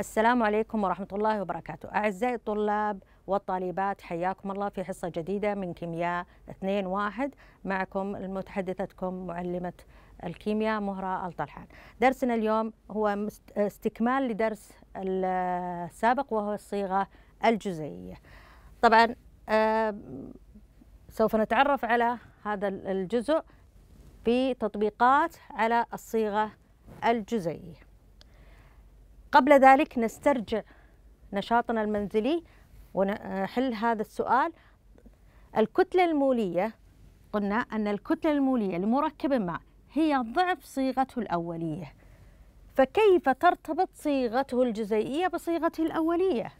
السلام عليكم ورحمة الله وبركاته أعزائي الطلاب والطالبات حياكم الله في حصة جديدة من كيمياء 2-1 معكم المتحدثتكم معلمة الكيمياء مهرة الطلحان درسنا اليوم هو استكمال لدرس السابق وهو الصيغة الجزيئية طبعا آه، سوف نتعرف على هذا الجزء في تطبيقات على الصيغة الجزيئية قبل ذلك نسترجع نشاطنا المنزلي ونحل هذا السؤال الكتلة المولية قلنا أن الكتلة المولية لمركب ما هي ضعف صيغته الأولية فكيف ترتبط صيغته الجزيئية بصيغته الأولية؟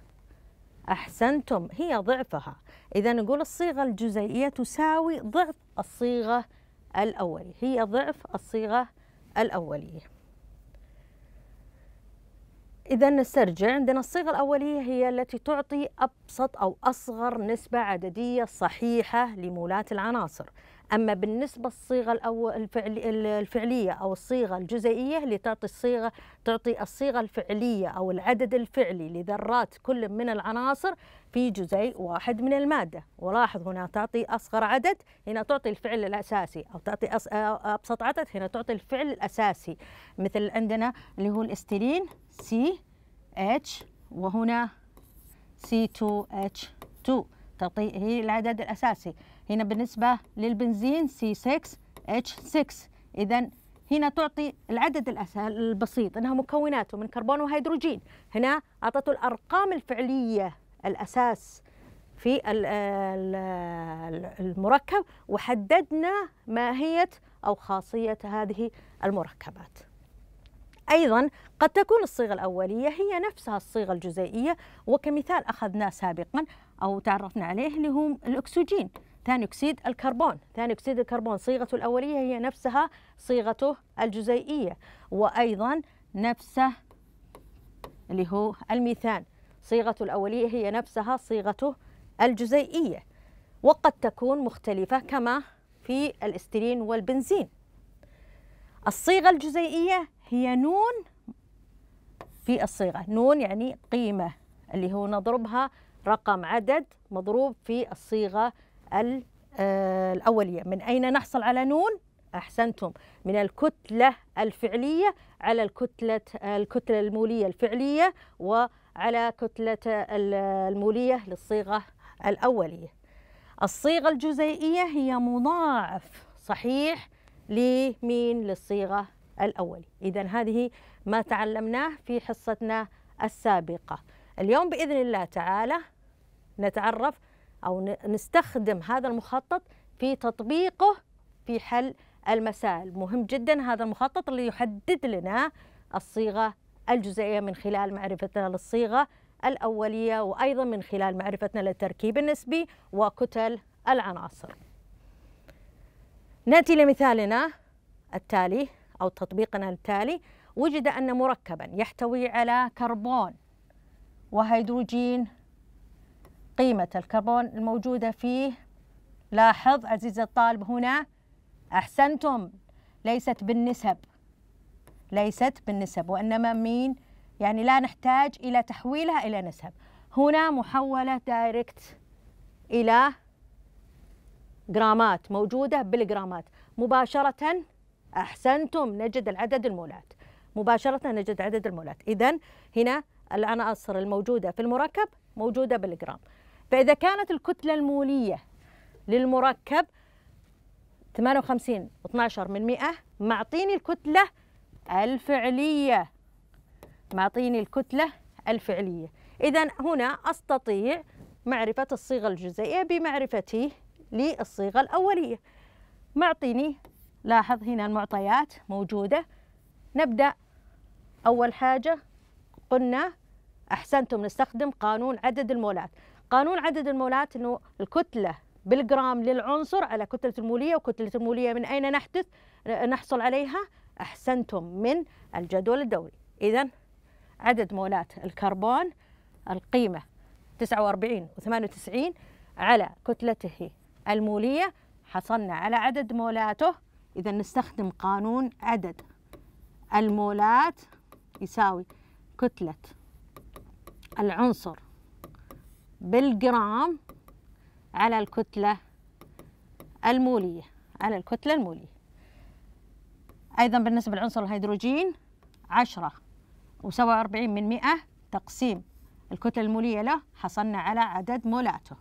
أحسنتم هي ضعفها إذا نقول الصيغة الجزيئية تساوي ضعف الصيغة الأولية هي ضعف الصيغة الأولية إذا نسترجع عندنا الصيغة الأولية هي التي تعطي أبسط أو أصغر نسبة عددية صحيحة لمولات العناصر أما بالنسبة الصيغة الفعلية أو الصيغة الجزئية تعطي الصيغة تعطي الصيغة الفعلية أو العدد الفعلي لذرات كل من العناصر في جزيء واحد من المادة ولاحظ هنا تعطي أصغر عدد هنا تعطي الفعل الأساسي أو تعطي أبسط عدد هنا تعطي الفعل الأساسي مثل عندنا اللي هو الاستيرين سي اتش وهنا سي 2 اتش 2 تعطي هي العدد الأساسي هنا بالنسبة للبنزين C6H6 إذا هنا تعطي العدد الأسهل البسيط أنها مكوناته من كربون وهيدروجين هنا أعطته الأرقام الفعلية الأساس في المركب وحددنا ماهية أو خاصية هذه المركبات أيضا قد تكون الصيغة الأولية هي نفسها الصيغة الجزيئية وكمثال أخذناه سابقا أو تعرفنا عليه اللي هو الأكسجين ثاني أكسيد الكربون ثاني أكسيد الكربون صيغته الأولية هي نفسها صيغته الجزيئية وأيضا نفسه اللي هو الميثان صيغته الأولية هي نفسها صيغته الجزيئية وقد تكون مختلفة كما في الاسترين والبنزين الصيغة الجزيئية هي نون في الصيغة نون يعني قيمة اللي هو نضربها رقم عدد مضروب في الصيغة آه، الأولية من أين نحصل على نون؟ أحسنتم من الكتلة الفعلية على الكتلة الكتلة المولية الفعلية وعلى كتلة المولية للصيغة الأولية الصيغة الجزيئية هي مضاعف صحيح لمين للصيغة الأولية إذا هذه ما تعلمناه في حصتنا السابقة اليوم بإذن الله تعالى نتعرف أو نستخدم هذا المخطط في تطبيقه في حل المسائل مهم جدا هذا المخطط اللي يحدد لنا الصيغة الجزئية من خلال معرفتنا للصيغة الأولية وأيضا من خلال معرفتنا للتركيب النسبي وكتل العناصر نأتي لمثالنا التالي أو تطبيقنا التالي وجد أن مركبا يحتوي على كربون وهيدروجين قيمة الكربون الموجودة فيه لاحظ عزيزي الطالب هنا أحسنتم ليست بالنسب ليست بالنسب وإنما مين يعني لا نحتاج إلى تحويلها إلى نسب هنا محولة دايركت إلى جرامات موجودة بالجرامات مباشرة أحسنتم نجد العدد المولات مباشرة نجد عدد المولات إذا هنا العناصر الموجودة في المركب موجودة بالجرام فإذا كانت الكتلة المولية للمركب 58 12 من 100 معطيني الكتلة الفعلية معطيني الكتلة الفعلية إذا هنا أستطيع معرفة الصيغة الجزيئية بمعرفتي للصيغة الأولية معطيني لاحظ هنا المعطيات موجودة نبدأ أول حاجة قلنا أحسنتم نستخدم قانون عدد المولات قانون عدد المولات انه الكتله بالجرام للعنصر على كتله الموليه وكتله الموليه من اين نحدث نحصل عليها احسنتم من الجدول الدوري اذا عدد مولات الكربون القيمه 49 و98 على كتلته الموليه حصلنا على عدد مولاته إذا نستخدم قانون عدد المولات يساوي كتلة العنصر بالجرام على الكتلة المولية على الكتلة المولية أيضا بالنسبة لعنصر الهيدروجين عشرة وسبعة وأربعين من مئة تقسيم الكتلة المولية له حصلنا على عدد مولاته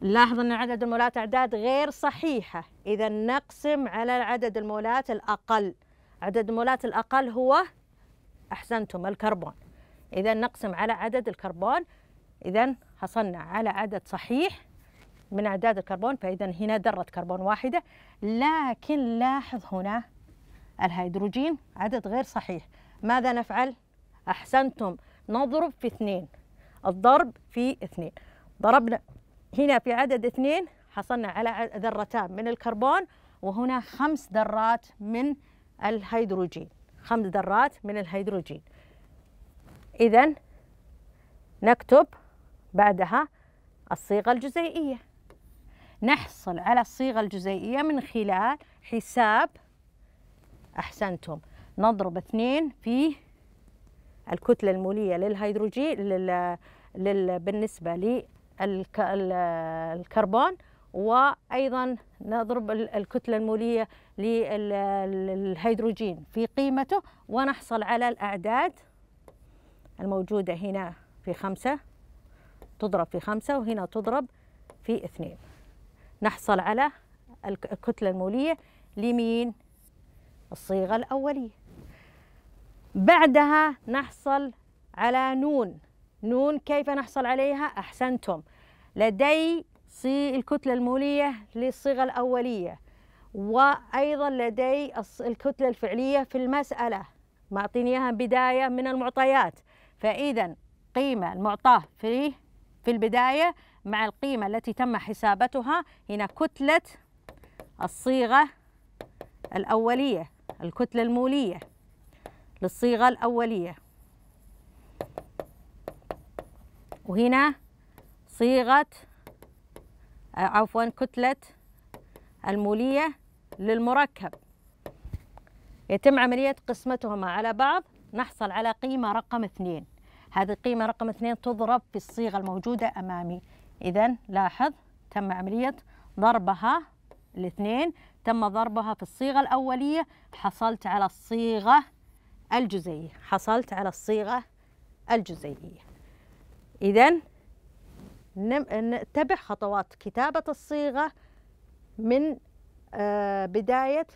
لاحظ أن عدد المولات أعداد غير صحيحة إذا نقسم على عدد المولات الأقل عدد المولات الأقل هو أحسنتم الكربون إذا نقسم على عدد الكربون إذا حصلنا على عدد صحيح من أعداد الكربون فإذا هنا ذرة كربون واحدة لكن لاحظ هنا الهيدروجين عدد غير صحيح ماذا نفعل؟ أحسنتم نضرب في اثنين الضرب في اثنين ضربنا هنا في عدد اثنين حصلنا على ذرتان من الكربون وهنا خمس ذرات من الهيدروجين خمس ذرات من الهيدروجين إذا نكتب بعدها الصيغة الجزيئية نحصل على الصيغة الجزيئية من خلال حساب أحسنتم نضرب اثنين في الكتلة المولية للهيدروجين لل... لل... بالنسبة للكربون وأيضا نضرب الكتلة المولية للهيدروجين في قيمته ونحصل على الأعداد الموجودة هنا في خمسة تضرب في خمسة وهنا تضرب في اثنين نحصل على الكتلة المولية لمين؟ الصيغة الأولية بعدها نحصل على نون نون كيف نحصل عليها؟ أحسنتم لدي صي الكتلة المولية للصيغة الأولية وأيضا لدي الكتلة الفعلية في المسألة معطيني إياها بداية من المعطيات فإذا قيمة المعطاة في في البداية مع القيمة التي تم حسابتها هنا كتلة الصيغة الأولية الكتلة المولية للصيغة الأولية وهنا صيغة عفوا كتلة المولية للمركب يتم عملية قسمتهما على بعض نحصل على قيمة رقم اثنين هذه القيمة رقم اثنين تضرب في الصيغة الموجودة أمامي إذا لاحظ تم عملية ضربها الاثنين تم ضربها في الصيغة الأولية حصلت على الصيغة الجزئية حصلت على الصيغة الجزئية إذا نتبع خطوات كتابة الصيغة من آه، بداية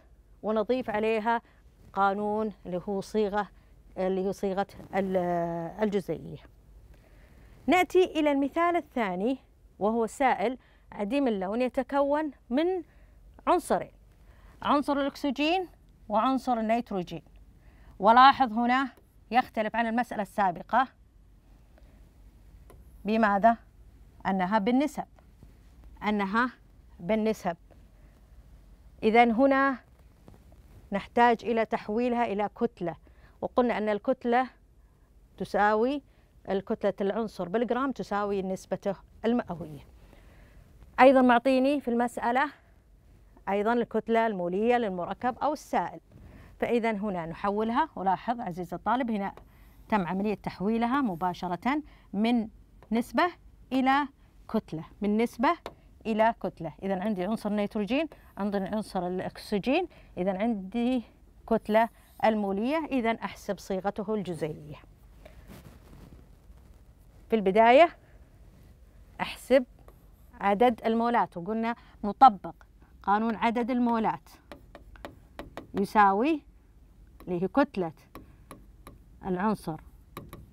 ونضيف عليها قانون اللي هو صيغة اللي صيغه الجزئية نأتي إلى المثال الثاني وهو سائل عديم اللون يتكون من عنصرين عنصر الأكسجين وعنصر النيتروجين ولاحظ هنا يختلف عن المسألة السابقة بماذا؟ أنها بالنسب أنها بالنسب إذا هنا نحتاج إلى تحويلها إلى كتلة وقلنا أن الكتلة تساوي الكتلة العنصر بالجرام تساوي نسبته المئوية أيضا معطيني في المسألة أيضا الكتلة المولية للمركب أو السائل فإذا هنا نحولها ولاحظ عزيزي الطالب هنا تم عملية تحويلها مباشرة من نسبة إلى كتلة من نسبة إلى كتلة إذا عندي عنصر نيتروجين عندي عنصر الأكسجين إذا عندي كتلة المولية إذا أحسب صيغته الجزيئية في البداية أحسب عدد المولات وقلنا نطبق قانون عدد المولات يساوي اللي هي كتلة العنصر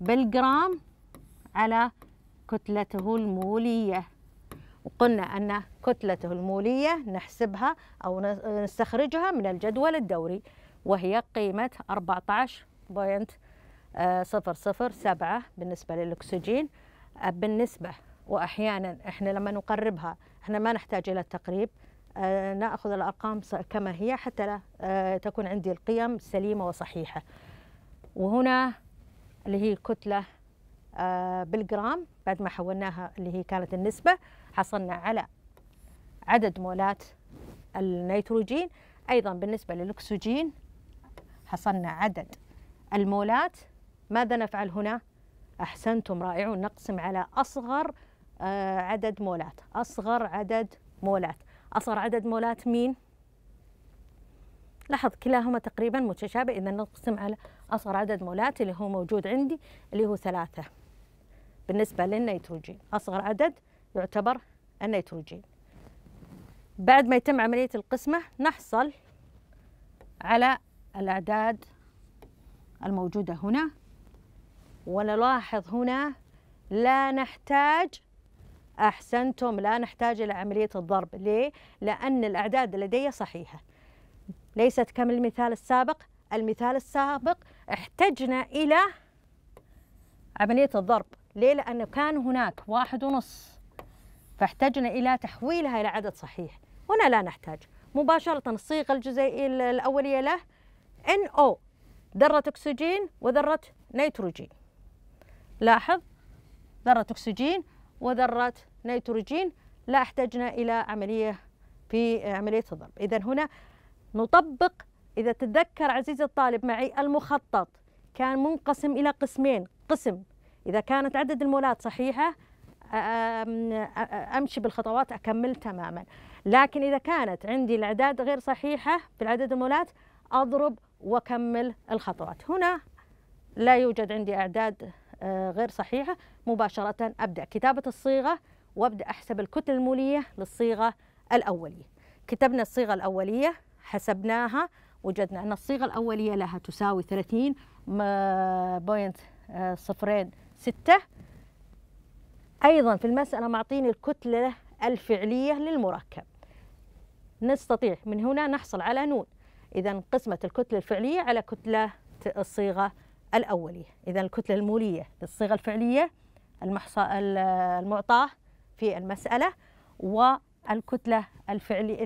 بالجرام على كتلته المولية وقلنا أن كتلته المولية نحسبها أو نستخرجها من الجدول الدوري وهي قيمة 14.007 بالنسبة للأكسجين آه، بالنسبة وأحيانا إحنا لما نقربها إحنا ما نحتاج إلى التقريب آه، ناخذ الارقام كما هي حتى لا آه، تكون عندي القيم سليمه وصحيحه وهنا اللي هي كتله بالجرام بعد ما حولناها اللي هي كانت النسبه حصلنا على عدد مولات النيتروجين ايضا بالنسبه للاكسجين حصلنا عدد المولات ماذا نفعل هنا؟ أحسنتم رائعون نقسم على أصغر آه، عدد مولات أصغر عدد مولات أصغر عدد مولات مين؟ لاحظ كلاهما تقريبا متشابه إذا نقسم على أصغر عدد مولات اللي هو موجود عندي اللي هو ثلاثة بالنسبة للنيتروجين أصغر عدد يعتبر النيتروجين بعد ما يتم عملية القسمة نحصل على الأعداد الموجودة هنا ونلاحظ هنا لا نحتاج أحسنتم لا نحتاج إلى عملية الضرب ليه؟ لأن الأعداد لدي صحيحة ليست كم المثال السابق المثال السابق احتجنا إلى عملية الضرب ليه؟ لأنه كان هناك واحد ونص فاحتجنا إلى تحويلها إلى عدد صحيح هنا لا نحتاج مباشرة الصيغة الجزئية الأولية له NO ذرة أكسجين وذرة نيتروجين لاحظ ذرة أكسجين وذرة نيتروجين لا احتجنا إلى عملية في عملية الضرب إذا هنا نطبق إذا تتذكر عزيزي الطالب معي المخطط كان منقسم إلى قسمين قسم إذا كانت عدد المولات صحيحة أمشي بالخطوات أكمل تماما لكن إذا كانت عندي الأعداد غير صحيحة في العدد المولات أضرب واكمل الخطوات هنا لا يوجد عندي اعداد آه، غير صحيحه مباشره ابدا كتابه الصيغه وابدا احسب الكتله الموليه للصيغه الاوليه كتبنا الصيغه الاوليه حسبناها وجدنا ان الصيغه الاوليه لها تساوي 30 بوينت آه، صفرين ستة أيضا في المسألة معطيني الكتلة الفعلية للمركب نستطيع من هنا نحصل على نون إذا انقسمت الكتلة الفعلية على كتلة الصيغة الأولية إذا الكتلة المولية للصيغة الفعلية المحصى المعطاة في المسألة والكتلة الفعلية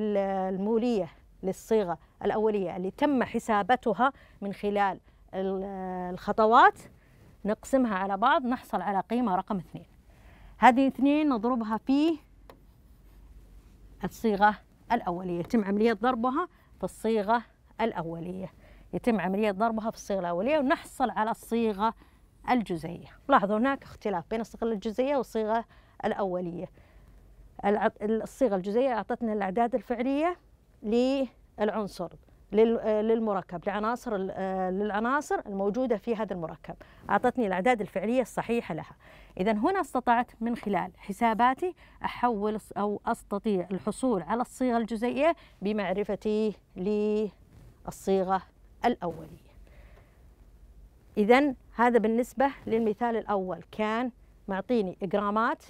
المولية للصيغة الأولية اللي تم حسابتها من خلال الخطوات نقسمها على بعض نحصل على قيمة رقم اثنين هذه اثنين نضربها في الصيغة الأولية يتم عملية ضربها في الصيغة الأولية يتم عملية ضربها في الصيغة الأولية ونحصل على الصيغة الجزئية لاحظوا هناك اختلاف بين الصيغة الجزئية والصيغة الأولية الصيغة الجزئية أعطتنا الأعداد الفعلية للعنصر للمركب لعناصر للعناصر الموجودة في هذا المركب أعطتني الأعداد الفعلية الصحيحة لها إذا هنا استطعت من خلال حساباتي أحول أو أستطيع الحصول على الصيغة الجزئية بمعرفتي للعناصر الصيغة الأولية إذا هذا بالنسبة للمثال الأول كان معطيني جرامات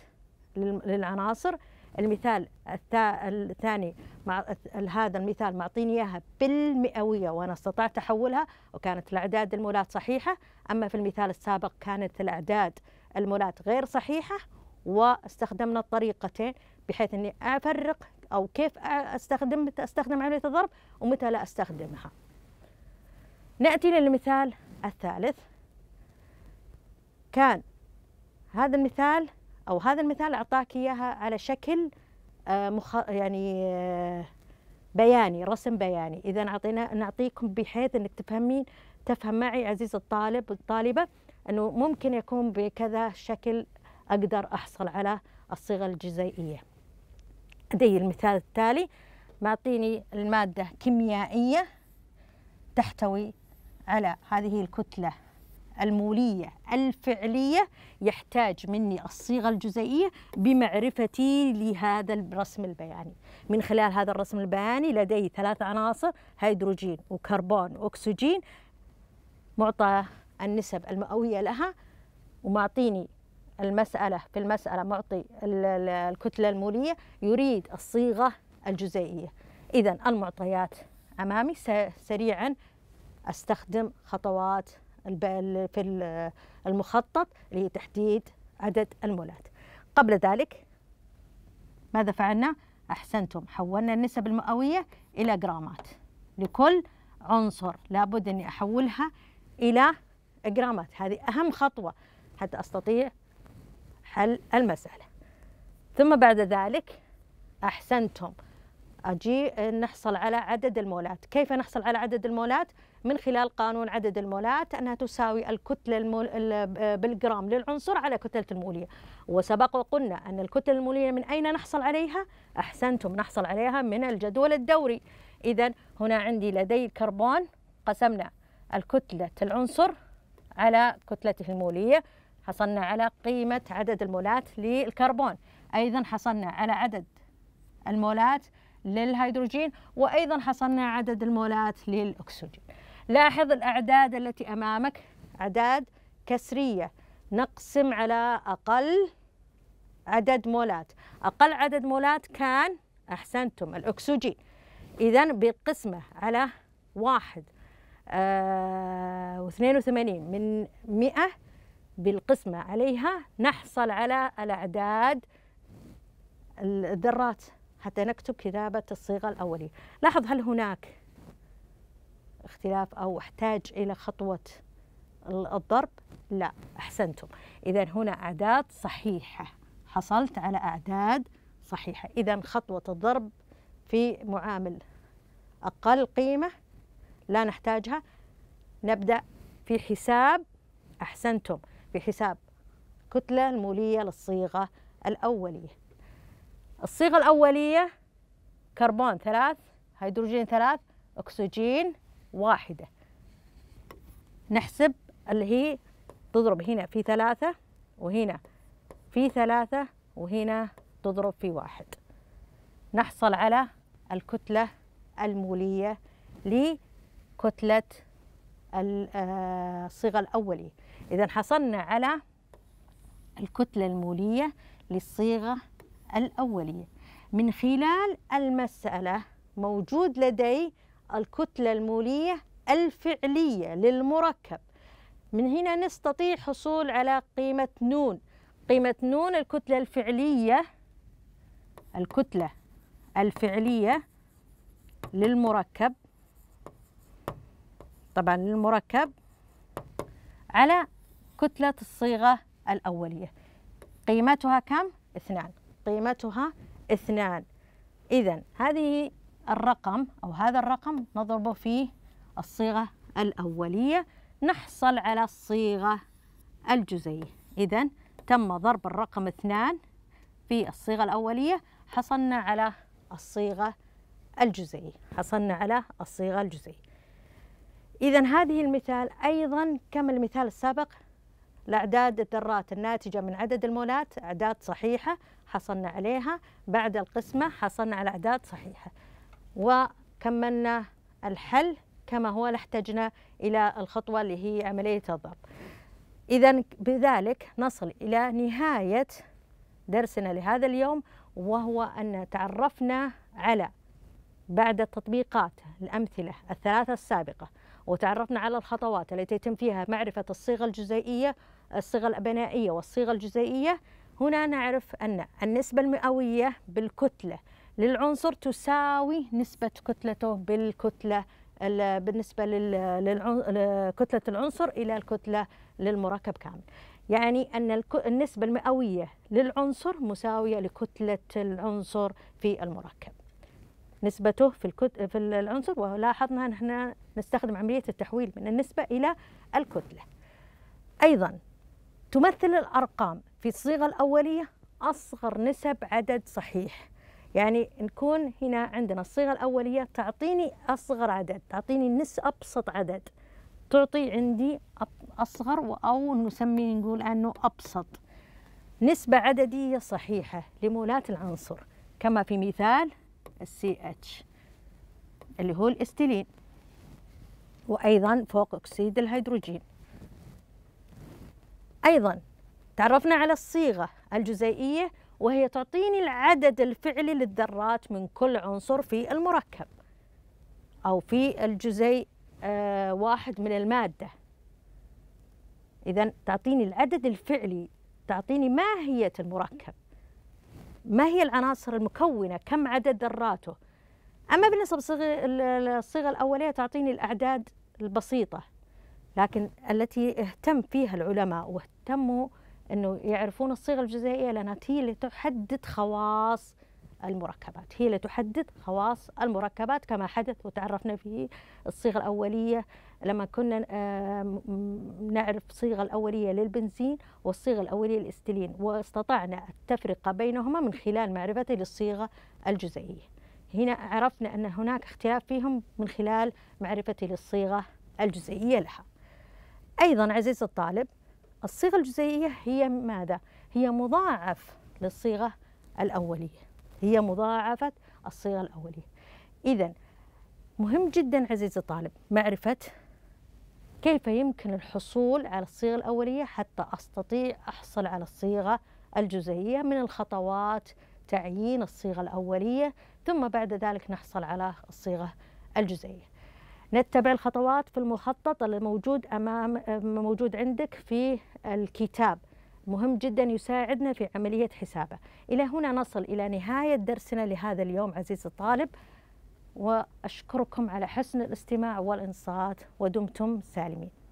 للعناصر المثال الثاني مع هذا المثال معطيني اياها بالمئويه وانا استطعت احولها وكانت الاعداد المولات صحيحه اما في المثال السابق كانت الاعداد المولات غير صحيحه واستخدمنا الطريقتين بحيث اني افرق او كيف استخدم متى استخدم عمليه الضرب ومتى لا استخدمها ناتي للمثال الثالث كان هذا المثال او هذا المثال اعطاك اياها على شكل آه، مخ... يعني آه، بياني رسم بياني اذا اعطينا نعطيكم بحيث انك تفهمين تفهم معي عزيز الطالب والطالبه انه ممكن يكون بكذا شكل اقدر احصل على الصيغه الجزيئيه عقدي المثال التالي معطيني المادة كيميائية تحتوي على هذه الكتلة المولية الفعلية يحتاج مني الصيغة الجزيئية بمعرفتي لهذا الرسم البياني من خلال هذا الرسم البياني لدي ثلاث عناصر هيدروجين وكربون وأكسجين معطى النسب المئوية لها ومعطيني المسألة في المسألة معطي الكتلة المولية يريد الصيغة الجزيئية إذا المعطيات أمامي سريعا أستخدم خطوات في المخطط لتحديد عدد المولات قبل ذلك ماذا فعلنا؟ أحسنتم حولنا النسب المئوية إلى جرامات لكل عنصر لابد أني أحولها إلى جرامات هذه أهم خطوة حتى أستطيع حل المسألة ثم بعد ذلك أحسنتم أجي نحصل على عدد المولات كيف نحصل على عدد المولات؟ من خلال قانون عدد المولات أنها تساوي الكتلة المول... بالجرام للعنصر على كتلة المولية وسبق وقلنا أن الكتلة المولية من أين نحصل عليها؟ أحسنتم نحصل عليها من الجدول الدوري إذا هنا عندي لدي الكربون قسمنا الكتلة العنصر على كتلته المولية حصلنا على قيمة عدد المولات للكربون أيضا حصلنا على عدد المولات للهيدروجين وأيضا حصلنا عدد المولات للأكسجين لاحظ الأعداد التي أمامك أعداد كسرية نقسم على أقل عدد مولات أقل عدد مولات كان أحسنتم الأكسجين إذا بقسمة على واحد آه وثمانين من مئة بالقسمة عليها نحصل على الأعداد الذرات حتى نكتب كتابة الصيغة الأولية لاحظ هل هناك اختلاف أو احتاج إلى خطوة الضرب لا أحسنتم إذا هنا أعداد صحيحة حصلت على أعداد صحيحة إذا خطوة الضرب في معامل أقل قيمة لا نحتاجها نبدأ في حساب أحسنتم بحساب كتلة المولية للصيغة الأولية الصيغة الأولية كربون ثلاث هيدروجين ثلاث أكسجين واحدة نحسب اللي هي تضرب هنا في ثلاثة وهنا في ثلاثة وهنا تضرب في واحد نحصل على الكتلة المولية لكتلة آه، الصيغة الأولية إذا حصلنا على الكتلة المولية للصيغة الأولية من خلال المسألة موجود لدي الكتلة المولية الفعلية للمركب من هنا نستطيع حصول على قيمة نون قيمة نون الكتلة الفعلية الكتلة الفعلية للمركب طبعا للمركب على كتلة الصيغة الأولية قيمتها كم؟ اثنان قيمتها اثنان إذا هذه الرقم أو هذا الرقم نضربه في الصيغة الأولية نحصل على الصيغة الجزئية إذا تم ضرب الرقم اثنان في الصيغة الأولية حصلنا على الصيغة الجزئية حصلنا على الصيغة الجزئية إذا هذه المثال أيضا كما المثال السابق الأعداد الذرات الناتجة من عدد المولات أعداد صحيحة حصلنا عليها بعد القسمة حصلنا على أعداد صحيحة وكملنا الحل كما هو لا احتجنا إلى الخطوة اللي هي عملية الضرب إذا بذلك نصل إلى نهاية درسنا لهذا اليوم وهو أن تعرفنا على بعد التطبيقات الأمثلة الثلاثة السابقة وتعرفنا على الخطوات التي يتم فيها معرفة الصيغة الجزيئية الصيغة البنائية والصيغة الجزيئية هنا نعرف أن النسبة المئوية بالكتلة للعنصر تساوي نسبة كتلته بالكتلة بالنسبة لكتلة العنصر إلى الكتلة للمركب كامل يعني أن النسبة المئوية للعنصر مساوية لكتلة العنصر في المركب نسبته في الكتل في العنصر ولاحظنا ان احنا نستخدم عمليه التحويل من النسبه الى الكتله. ايضا تمثل الارقام في الصيغه الاوليه اصغر نسب عدد صحيح. يعني نكون هنا عندنا الصيغه الاوليه تعطيني اصغر عدد، تعطيني نس ابسط عدد. تعطي عندي اصغر او نسميه نقول انه ابسط. نسبة عددية صحيحة لمولات العنصر كما في مثال السي اتش اللي هو الاستيلين وايضا فوق اكسيد الهيدروجين ايضا تعرفنا على الصيغه الجزيئيه وهي تعطيني العدد الفعلي للذرات من كل عنصر في المركب او في الجزيء آه، واحد من الماده اذا تعطيني العدد الفعلي تعطيني ماهيه المركب ما هي العناصر المكونة كم عدد ذراته أما بالنسبة للصيغة الأولية تعطيني الأعداد البسيطة لكن التي اهتم فيها العلماء واهتموا أنه يعرفون الصيغة الجزيئية لأنها هي اللي تحدد خواص المركبات هي اللي تحدد خواص المركبات كما حدث وتعرفنا في الصيغة الأولية لما كنا آه، نعرف الصيغة الأولية للبنزين والصيغة الأولية للاستلين واستطعنا التفرقة بينهما من خلال معرفتي للصيغة الجزيئية هنا عرفنا أن هناك اختلاف فيهم من خلال معرفتي للصيغة الجزيئية لها أيضا عزيز الطالب الصيغة الجزيئية هي ماذا؟ هي مضاعف للصيغة الأولية هي مضاعفة الصيغة الأولية إذا مهم جدا عزيزي الطالب معرفة كيف يمكن الحصول على الصيغة الأولية حتى أستطيع أحصل على الصيغة الجزئية من الخطوات تعيين الصيغة الأولية ثم بعد ذلك نحصل على الصيغة الجزئية نتبع الخطوات في المخطط الموجود أمام موجود عندك في الكتاب مهم جدا يساعدنا في عملية حسابه إلى هنا نصل إلى نهاية درسنا لهذا اليوم عزيزي الطالب وأشكركم على حسن الاستماع والإنصات ودمتم سالمين